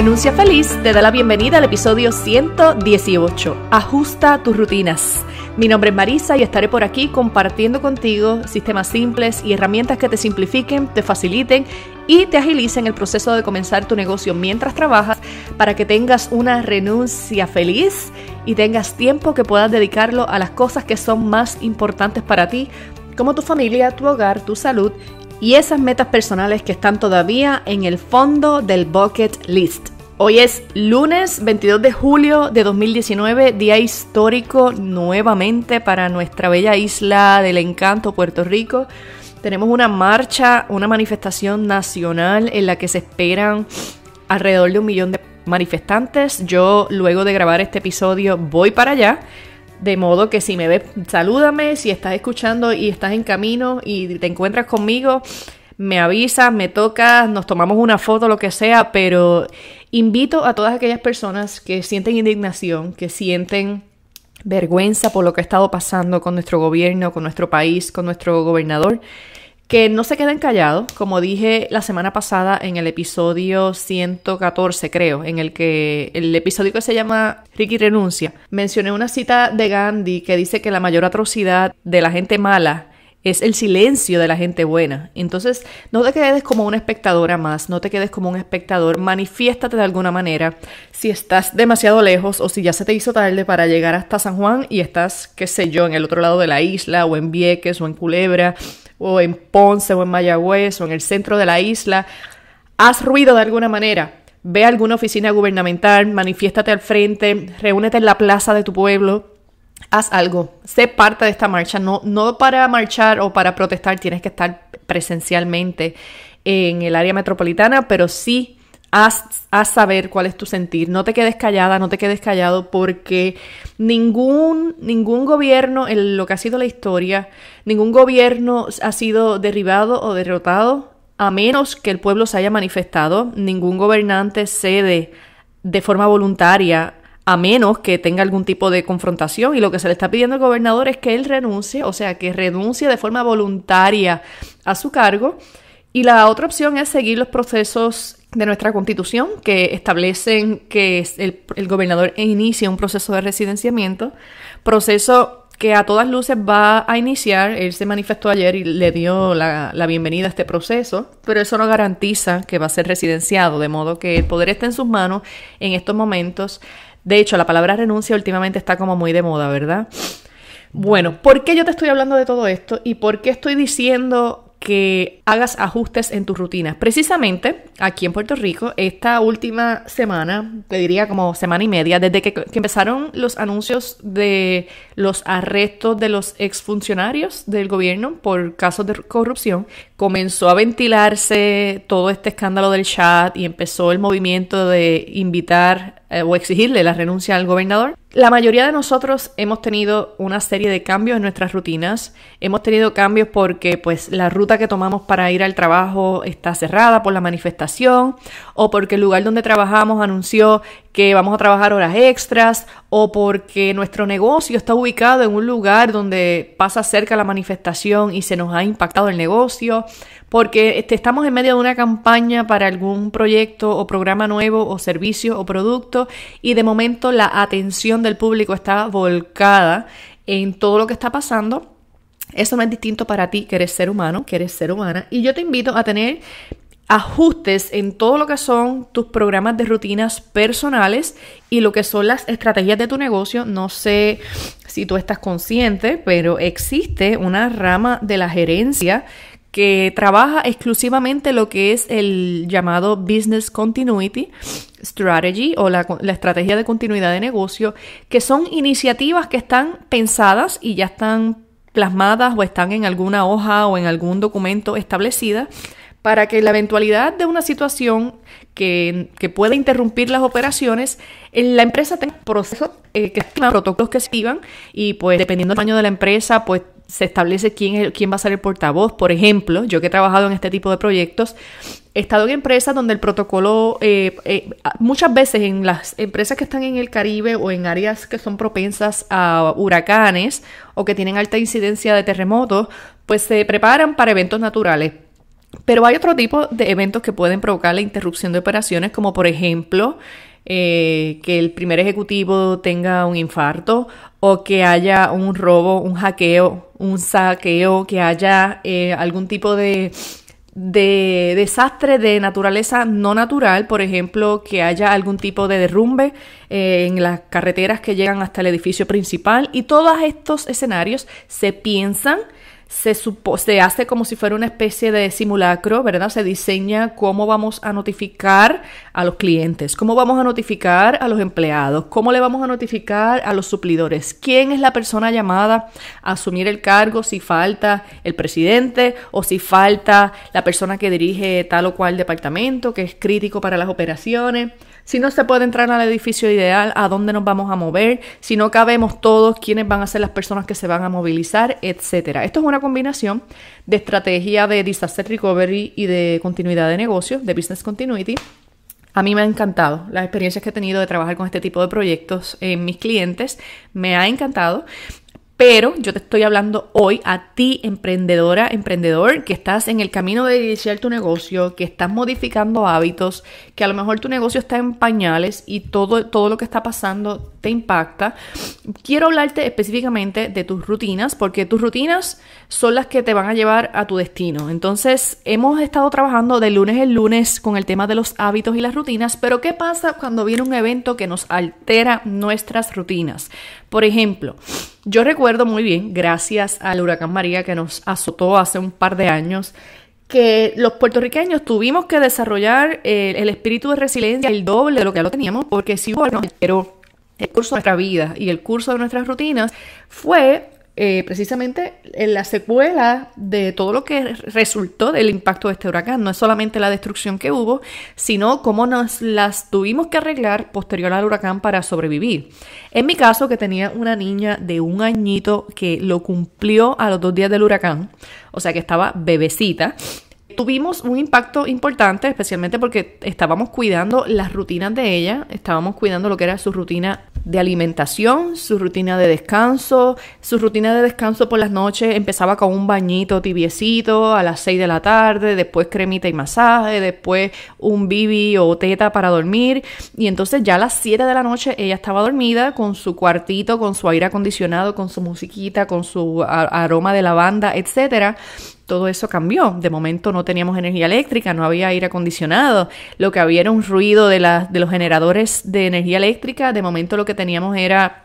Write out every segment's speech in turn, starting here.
Renuncia Feliz te da la bienvenida al episodio 118. Ajusta tus rutinas. Mi nombre es Marisa y estaré por aquí compartiendo contigo sistemas simples y herramientas que te simplifiquen, te faciliten y te agilicen el proceso de comenzar tu negocio mientras trabajas para que tengas una renuncia feliz y tengas tiempo que puedas dedicarlo a las cosas que son más importantes para ti como tu familia, tu hogar, tu salud y esas metas personales que están todavía en el fondo del bucket list. Hoy es lunes 22 de julio de 2019, día histórico nuevamente para nuestra bella isla del encanto Puerto Rico. Tenemos una marcha, una manifestación nacional en la que se esperan alrededor de un millón de manifestantes. Yo luego de grabar este episodio voy para allá. De modo que si me ves, salúdame, si estás escuchando y estás en camino y te encuentras conmigo, me avisas, me tocas, nos tomamos una foto, lo que sea, pero invito a todas aquellas personas que sienten indignación, que sienten vergüenza por lo que ha estado pasando con nuestro gobierno, con nuestro país, con nuestro gobernador, que no se queden callados, como dije la semana pasada en el episodio 114, creo, en el que el episodio que se llama Ricky renuncia, mencioné una cita de Gandhi que dice que la mayor atrocidad de la gente mala es el silencio de la gente buena. Entonces, no te quedes como una espectadora más, no te quedes como un espectador, manifiéstate de alguna manera. Si estás demasiado lejos o si ya se te hizo tarde para llegar hasta San Juan y estás, qué sé yo, en el otro lado de la isla o en Vieques o en Culebra o en Ponce o en Mayagüez o en el centro de la isla, haz ruido de alguna manera. Ve a alguna oficina gubernamental, manifiéstate al frente, reúnete en la plaza de tu pueblo, haz algo, sé parte de esta marcha, no, no para marchar o para protestar tienes que estar presencialmente en el área metropolitana, pero sí haz, saber cuál es tu sentir, no te quedes callada, no te quedes callado porque ningún, ningún gobierno, en lo que ha sido la historia, ningún gobierno ha sido derribado o derrotado a menos que el pueblo se haya manifestado, ningún gobernante cede de forma voluntaria a menos que tenga algún tipo de confrontación. Y lo que se le está pidiendo al gobernador es que él renuncie, o sea, que renuncie de forma voluntaria a su cargo. Y la otra opción es seguir los procesos de nuestra constitución que establecen que el, gobernador inicie un proceso de residenciamiento, proceso que a todas luces va a iniciar. Él se manifestó ayer y le dio la, la, bienvenida a este proceso, pero eso no garantiza que va a ser residenciado, de modo que el poder está en sus manos en estos momentos. De hecho, la palabra renuncia últimamente está como muy de moda, ¿verdad? Bueno, ¿por qué yo te estoy hablando de todo esto y por qué estoy diciendo que hagas ajustes en tus rutinas. Precisamente aquí en Puerto Rico, esta última semana, te diría como semana y media, desde que, empezaron los anuncios de los arrestos de los exfuncionarios del gobierno por casos de corrupción, comenzó a ventilarse todo este escándalo del chat y empezó el movimiento de invitar eh, o exigirle la renuncia al gobernador. La mayoría de nosotros hemos tenido una serie de cambios en nuestras rutinas. Hemos tenido cambios porque pues la ruta que tomamos para ir al trabajo está cerrada por la manifestación o porque el lugar donde trabajamos anunció que vamos a trabajar horas extras o porque nuestro negocio está ubicado en un lugar donde pasa cerca la manifestación y se nos ha impactado el negocio porque este, estamos en medio de una campaña para algún proyecto o programa nuevo o servicio o producto y de momento la atención del público está volcada en todo lo que está pasando. Eso no es distinto para ti que eres ser humano, que eres ser humana. Y yo te invito a tener ajustes en todo lo que son tus programas de rutinas personales y lo que son las estrategias de tu negocio. No sé si tú estás consciente, pero existe una rama de la gerencia que trabaja exclusivamente lo que es el llamado Business Continuity Strategy o la, estrategia de continuidad de negocio, que son iniciativas que están pensadas y ya están plasmadas o están en alguna hoja o en algún documento establecida para que la eventualidad de una situación que, pueda interrumpir las operaciones, la empresa tenga procesos eh, que que protocolos que sigan y pues dependiendo del tamaño de la empresa, pues se establece quién, es, quién va a ser el portavoz. Por ejemplo, yo que he trabajado en este tipo de proyectos, he estado en empresas donde el protocolo, eh, eh, muchas veces en las empresas que están en el Caribe o en áreas que son propensas a huracanes o que tienen alta incidencia de terremotos, pues se preparan para eventos naturales. Pero hay otro tipo de eventos que pueden provocar la interrupción de operaciones, como por ejemplo eh, que el primer ejecutivo tenga un infarto o que haya un robo, un hackeo, un saqueo, que haya eh, algún tipo de, desastre de naturaleza no natural, por ejemplo, que haya algún tipo de derrumbe eh, en las carreteras que llegan hasta el edificio principal y todos estos escenarios se piensan se, supo, se hace como si fuera una especie de simulacro, ¿verdad? Se diseña cómo vamos a notificar a los clientes, cómo vamos a notificar a los empleados, cómo le vamos a notificar a los suplidores, quién es la persona llamada a asumir el cargo, si falta el presidente o si falta la persona que dirige tal o cual departamento, que es crítico para las operaciones si no se puede entrar al edificio ideal, a dónde nos vamos a mover, si no cabemos todos, quiénes van a ser las personas que se van a movilizar, etcétera. Esto es una combinación de estrategia de disaster recovery y de continuidad de negocio, de business continuity. A mí me ha encantado las experiencias que he tenido de trabajar con este tipo de proyectos en mis clientes, me ha encantado pero yo te estoy hablando hoy a ti, emprendedora, emprendedor, que estás en el camino de iniciar tu negocio, que estás modificando hábitos, que a lo mejor tu negocio está en pañales y todo, todo lo que está pasando te impacta. Quiero hablarte específicamente de tus rutinas, porque tus rutinas son las que te van a llevar a tu destino. Entonces, hemos estado trabajando de lunes en lunes con el tema de los hábitos y las rutinas, pero ¿qué pasa cuando viene un evento que nos altera nuestras rutinas? Por ejemplo, yo recuerdo muy bien, gracias al huracán María que nos azotó hace un par de años, que los puertorriqueños tuvimos que desarrollar el, espíritu de resiliencia el doble de lo que ya lo teníamos, porque si bueno, pero el curso de nuestra vida y el curso de nuestras rutinas fue eh, precisamente en la secuela de todo lo que resultó del impacto de este huracán. No es solamente la destrucción que hubo, sino cómo nos las tuvimos que arreglar posterior al huracán para sobrevivir. En mi caso, que tenía una niña de un añito que lo cumplió a los dos días del huracán, o sea que estaba bebecita tuvimos un impacto importante, especialmente porque estábamos cuidando las rutinas de ella, estábamos cuidando lo que era su rutina de alimentación, su rutina de descanso, su rutina de descanso por las noches empezaba con un bañito tibiecito a las 6 de la tarde, después cremita y masaje, después un bibi o teta para dormir y entonces ya a las 7 de la noche ella estaba dormida con su cuartito, con su aire acondicionado, con su musiquita, con su aroma de lavanda, etcétera todo eso cambió. De momento no teníamos energía eléctrica, no había aire acondicionado, lo que había era un ruido de, los generadores de energía eléctrica, de momento lo que teníamos era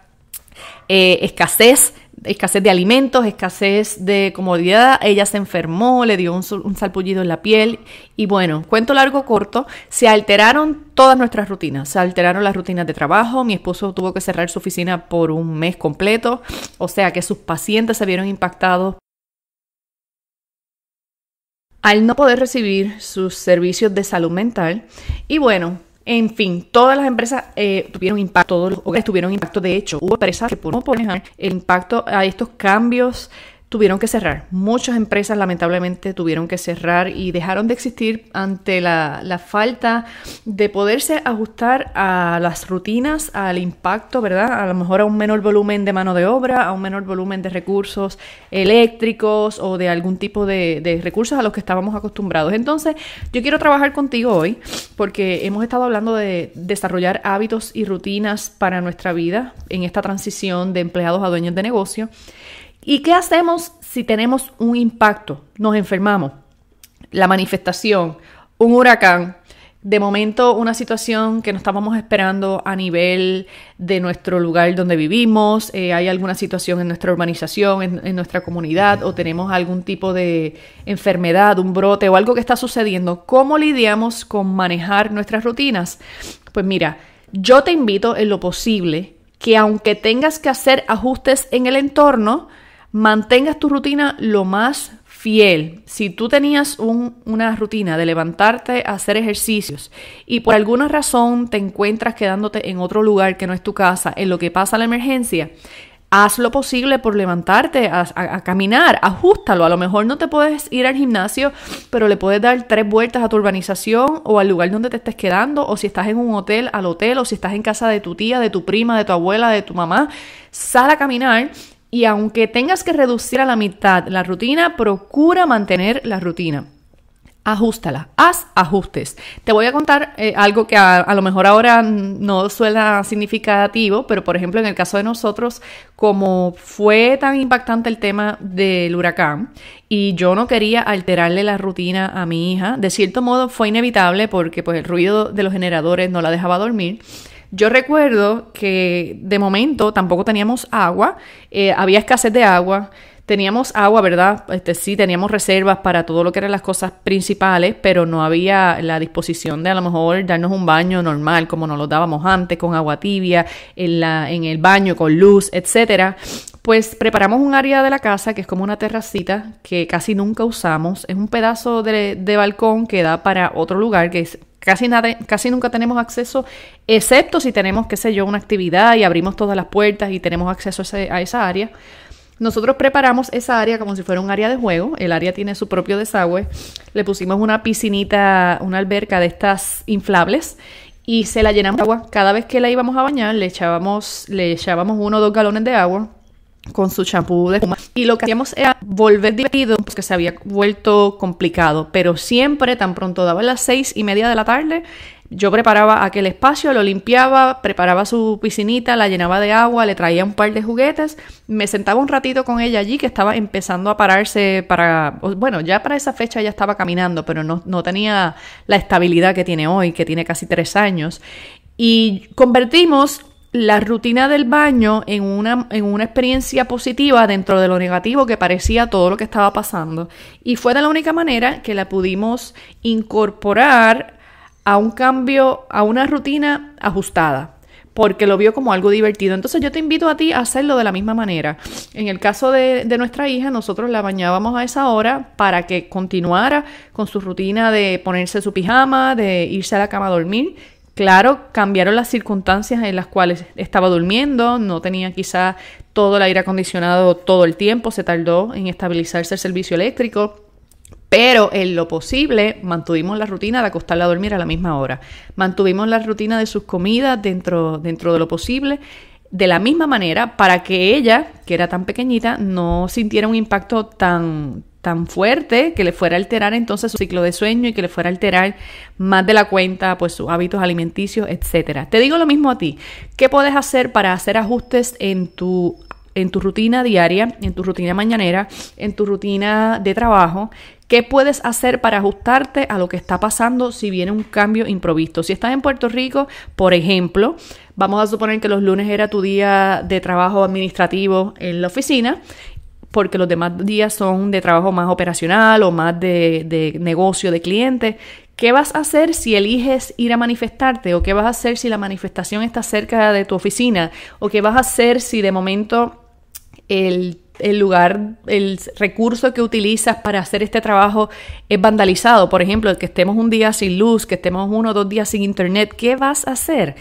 eh, escasez escasez de alimentos, escasez de comodidad, ella se enfermó, le dio un, un, salpullido en la piel y bueno, cuento largo, corto, se alteraron todas nuestras rutinas, se alteraron las rutinas de trabajo, mi esposo tuvo que cerrar su oficina por un mes completo, o sea que sus pacientes se vieron impactados al no poder recibir sus servicios de salud mental. Y bueno, en fin, todas las empresas eh, tuvieron impacto, todos los hogares tuvieron impacto. De hecho, hubo empresas que por no el impacto a estos cambios tuvieron que cerrar. Muchas empresas lamentablemente tuvieron que cerrar y dejaron de existir ante la, falta de poderse ajustar a las rutinas, al impacto, ¿verdad? A lo mejor a un menor volumen de mano de obra, a un menor volumen de recursos eléctricos o de algún tipo de, de recursos a los que estábamos acostumbrados. Entonces, yo quiero trabajar contigo hoy porque hemos estado hablando de desarrollar hábitos y rutinas para nuestra vida en esta transición de empleados a dueños de negocio. ¿Y qué hacemos si tenemos un impacto? Nos enfermamos, la manifestación, un huracán, de momento una situación que no estábamos esperando a nivel de nuestro lugar donde vivimos, eh, hay alguna situación en nuestra urbanización, en, nuestra comunidad, o tenemos algún tipo de enfermedad, un brote o algo que está sucediendo, ¿cómo lidiamos con manejar nuestras rutinas? Pues mira, yo te invito en lo posible que aunque tengas que hacer ajustes en el entorno, mantengas tu rutina lo más fiel. Si tú tenías una rutina de levantarte a hacer ejercicios y por alguna razón te encuentras quedándote en otro lugar que no es tu casa, en lo que pasa la emergencia, haz lo posible por levantarte a, a, caminar, ajustalo. A lo mejor no te puedes ir al gimnasio, pero le puedes dar tres vueltas a tu urbanización o al lugar donde te estés quedando, o si estás en un hotel, al hotel, o si estás en casa de tu tía, de tu prima, de tu abuela, de tu mamá. Sal a caminar y aunque tengas que reducir a la mitad la rutina, procura mantener la rutina. Ajustala, haz ajustes. Te voy a contar eh, algo que a, lo mejor ahora no suena significativo, pero por ejemplo en el caso de nosotros, como fue tan impactante el tema del huracán y yo no quería alterarle la rutina a mi hija, de cierto modo fue inevitable porque pues el ruido de los generadores no la dejaba dormir. Yo recuerdo que de momento tampoco teníamos agua, eh, había escasez de agua. Teníamos agua, ¿verdad? Este, sí, teníamos reservas para todo lo que eran las cosas principales, pero no había la disposición de a lo mejor darnos un baño normal, como nos lo dábamos antes, con agua tibia, en, la, en el baño, con luz, etc. Pues preparamos un área de la casa que es como una terracita que casi nunca usamos. Es un pedazo de, de balcón que da para otro lugar que es Casi, casi nunca tenemos acceso, excepto si tenemos, qué sé yo, una actividad y abrimos todas las puertas y tenemos acceso a, esa área. Nosotros preparamos esa área como si fuera un área de juego. El área tiene su propio desagüe. Le pusimos una piscinita, una alberca de estas inflables y se la llenamos de agua. Cada vez que la íbamos a bañar, le echábamos, le echábamos uno o dos galones de agua con su champú de puma Y lo que hacíamos era volver divertido, Porque se había vuelto complicado. Pero siempre, tan pronto daba las seis y media de la tarde, yo preparaba aquel espacio, lo limpiaba, preparaba su piscinita, la llenaba de agua, le traía un par de juguetes, me sentaba un ratito con ella allí que estaba empezando a pararse para, bueno, ya para esa fecha ya estaba caminando, pero no, no tenía la estabilidad que tiene hoy, que tiene casi tres años. Y convertimos la rutina del baño en una, en una experiencia positiva dentro de lo negativo que parecía todo lo que estaba pasando. Y fue de la única manera que la pudimos incorporar a un cambio, a una rutina ajustada porque lo vio como algo divertido. Entonces yo te invito a ti a hacerlo de la misma manera. En el caso de, de, nuestra hija, nosotros la bañábamos a esa hora para que continuara con su rutina de ponerse su pijama, de irse a la cama a dormir, Claro, cambiaron las circunstancias en las cuales estaba durmiendo, no tenía quizás todo el aire acondicionado todo el tiempo, se tardó en estabilizarse el servicio eléctrico. Pero en lo posible mantuvimos la rutina de acostarla a dormir a la misma hora. Mantuvimos la rutina de sus comidas dentro, dentro de lo posible de la misma manera para que ella, que era tan pequeñita, no sintiera un impacto tan, tan fuerte que le fuera a alterar entonces su ciclo de sueño y que le fuera a alterar más de la cuenta, pues sus hábitos alimenticios, etcétera. Te digo lo mismo a ti. ¿Qué puedes hacer para hacer ajustes en tu en tu rutina diaria, en tu rutina mañanera, en tu rutina de trabajo, ¿Qué puedes hacer para ajustarte a lo que está pasando si viene un cambio improvisto? Si estás en Puerto Rico, por ejemplo, vamos a suponer que los lunes era tu día de trabajo administrativo en la oficina porque los demás días son de trabajo más operacional o más de, negocio, de clientes. ¿Qué vas a hacer si eliges ir a manifestarte? ¿O qué vas a hacer si la manifestación está cerca de tu oficina? ¿O qué vas a hacer si de momento el el lugar, el recurso que utilizas para hacer este trabajo es vandalizado. Por ejemplo, que estemos un día sin luz, que estemos uno o dos días sin internet, ¿qué vas a hacer?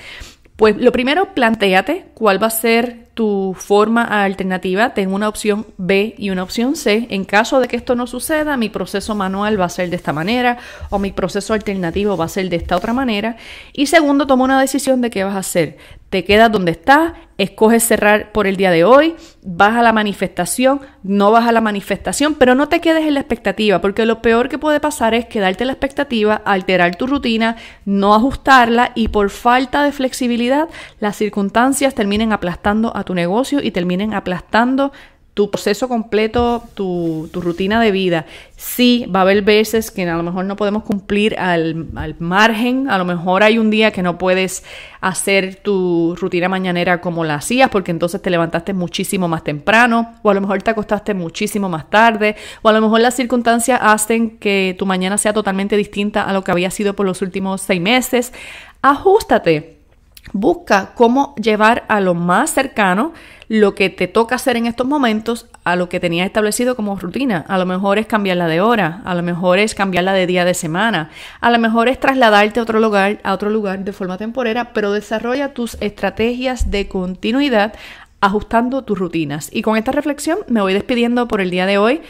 Pues lo primero, planteate cuál va a ser tu forma alternativa. Tengo una opción B y una opción C. En caso de que esto no suceda, mi proceso manual va a ser de esta manera o mi proceso alternativo va a ser de esta otra manera. Y segundo, toma una decisión de qué vas a hacer te quedas donde estás, escoges cerrar por el día de hoy, vas a la manifestación, no vas a la manifestación, pero no te quedes en la expectativa, porque lo peor que puede pasar es quedarte en la expectativa, alterar tu rutina, no ajustarla y por falta de flexibilidad las circunstancias terminen aplastando a tu negocio y terminen aplastando tu proceso completo, tu, rutina de vida. Sí, va a haber veces que a lo mejor no podemos cumplir al, al, margen, a lo mejor hay un día que no puedes hacer tu rutina mañanera como la hacías porque entonces te levantaste muchísimo más temprano o a lo mejor te acostaste muchísimo más tarde o a lo mejor las circunstancias hacen que tu mañana sea totalmente distinta a lo que había sido por los últimos seis meses. ¡Ajústate! Busca cómo llevar a lo más cercano lo que te toca hacer en estos momentos a lo que tenías establecido como rutina. A lo mejor es cambiarla de hora, a lo mejor es cambiarla de día de semana, a lo mejor es trasladarte a otro lugar, a otro lugar de forma temporera, pero desarrolla tus estrategias de continuidad ajustando tus rutinas. Y con esta reflexión me voy despidiendo por el día de hoy.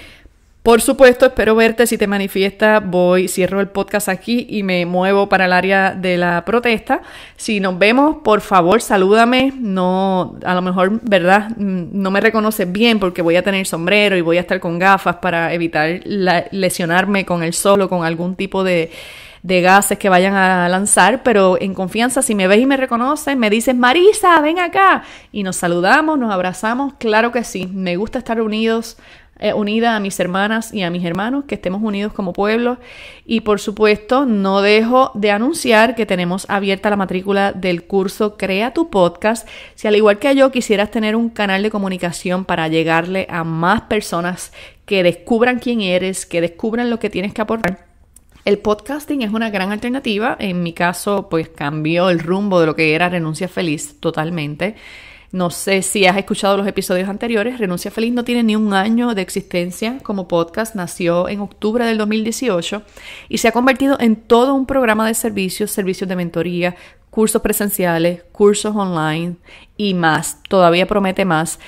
Por supuesto, espero verte si te manifiesta. Voy, cierro el podcast aquí y me muevo para el área de la protesta. Si nos vemos, por favor, salúdame. No, a lo mejor, ¿verdad? Mm, no me reconoces bien porque voy a tener sombrero y voy a estar con gafas para evitar lesionarme con el sol o con algún tipo de, de gases que vayan a lanzar, pero en confianza, si me ves y me reconoces, me dices, Marisa, ven acá. Y nos saludamos, nos abrazamos, claro que sí, me gusta estar unidos, eh, unida a mis hermanas y a mis hermanos, que estemos unidos como pueblo. Y por supuesto, no dejo de anunciar que tenemos abierta la matrícula del curso Crea tu podcast. Si al igual que yo quisieras tener un canal de comunicación para llegarle a más personas que descubran quién eres, que descubran lo que tienes que aportar. El podcasting es una gran alternativa. En mi caso, pues cambió el rumbo de lo que era Renuncia Feliz totalmente. No sé si has escuchado los episodios anteriores. Renuncia Feliz no tiene ni un año de existencia como podcast. Nació en octubre del 2018 y se ha convertido en todo un programa de servicios, servicios de mentoría, cursos presenciales, cursos online y más. Todavía promete más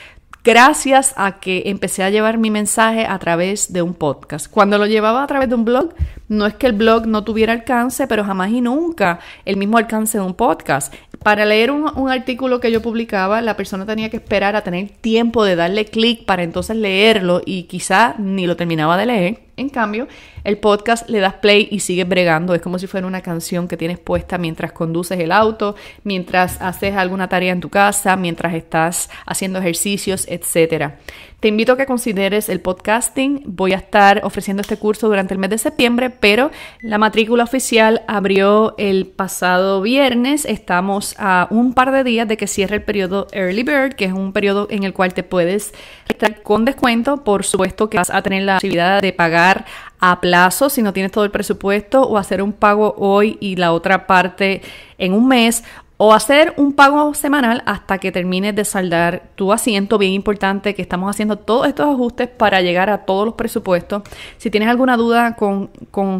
gracias a que empecé a llevar mi mensaje a través de un podcast. Cuando lo llevaba a través de un blog, no es que el blog no tuviera alcance, pero jamás y nunca el mismo alcance de un podcast. Para leer un, artículo que yo publicaba, la persona tenía que esperar a tener tiempo de darle clic para entonces leerlo y quizá ni lo terminaba de leer. En cambio, el podcast, le das play y sigues bregando. Es como si fuera una canción que tienes puesta mientras conduces el auto, mientras haces alguna tarea en tu casa, mientras estás haciendo ejercicios, etc. Te invito a que consideres el podcasting. Voy a estar ofreciendo este curso durante el mes de septiembre, pero la matrícula oficial abrió el pasado viernes. Estamos a un par de días de que cierre el periodo Early Bird, que es un periodo en el cual te puedes estar con descuento. Por supuesto que vas a tener la posibilidad de pagar a plazo si no tienes todo el presupuesto o hacer un pago hoy y la otra parte en un mes o hacer un pago semanal hasta que termines de saldar tu asiento. Bien importante que estamos haciendo todos estos ajustes para llegar a todos los presupuestos. Si tienes alguna duda con,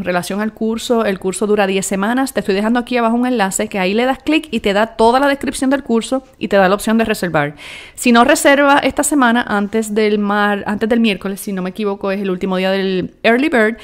relación al curso, el curso dura 10 semanas. Te estoy dejando aquí abajo un enlace que ahí le das clic y te da toda la descripción del curso y te da la opción de reservar. Si no reserva esta semana antes del, mar, antes del miércoles, si no me equivoco, es el último día del Early Bird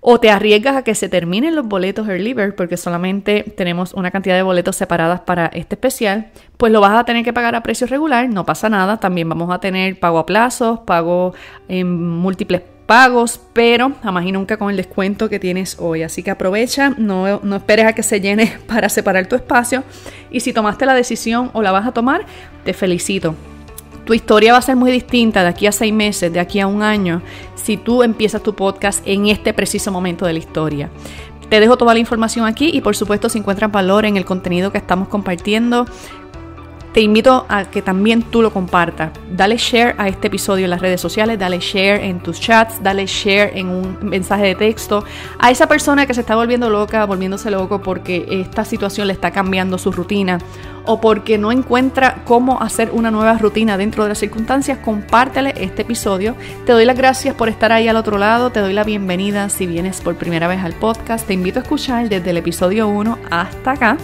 o te arriesgas a que se terminen los boletos early bird porque solamente tenemos una cantidad de boletos separadas para este especial, pues lo vas a tener que pagar a precio regular, no pasa nada, también vamos a tener pago a plazos, pago en múltiples pagos, pero jamás y nunca con el descuento que tienes hoy. Así que aprovecha, no, no esperes a que se llene para separar tu espacio y si tomaste la decisión o la vas a tomar, te felicito. Tu historia va a ser muy distinta de aquí a seis meses, de aquí a un año, si tú empiezas tu podcast en este preciso momento de la historia. Te dejo toda la información aquí y por supuesto si encuentras valor en el contenido que estamos compartiendo, te invito a que también tú lo compartas. Dale share a este episodio en las redes sociales, dale share en tus chats, dale share en un mensaje de texto a esa persona que se está volviendo loca, volviéndose loco porque esta situación le está cambiando su rutina o porque no encuentra cómo hacer una nueva rutina dentro de las circunstancias, compártele este episodio. Te doy las gracias por estar ahí al otro lado, te doy la bienvenida si vienes por primera vez al podcast. Te invito a escuchar desde el episodio 1 hasta acá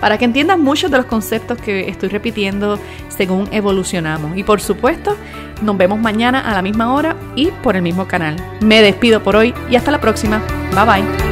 para que entiendas muchos de los conceptos que estoy repitiendo según evolucionamos. Y por supuesto, nos vemos mañana a la misma hora y por el mismo canal. Me despido por hoy y hasta la próxima. Bye bye.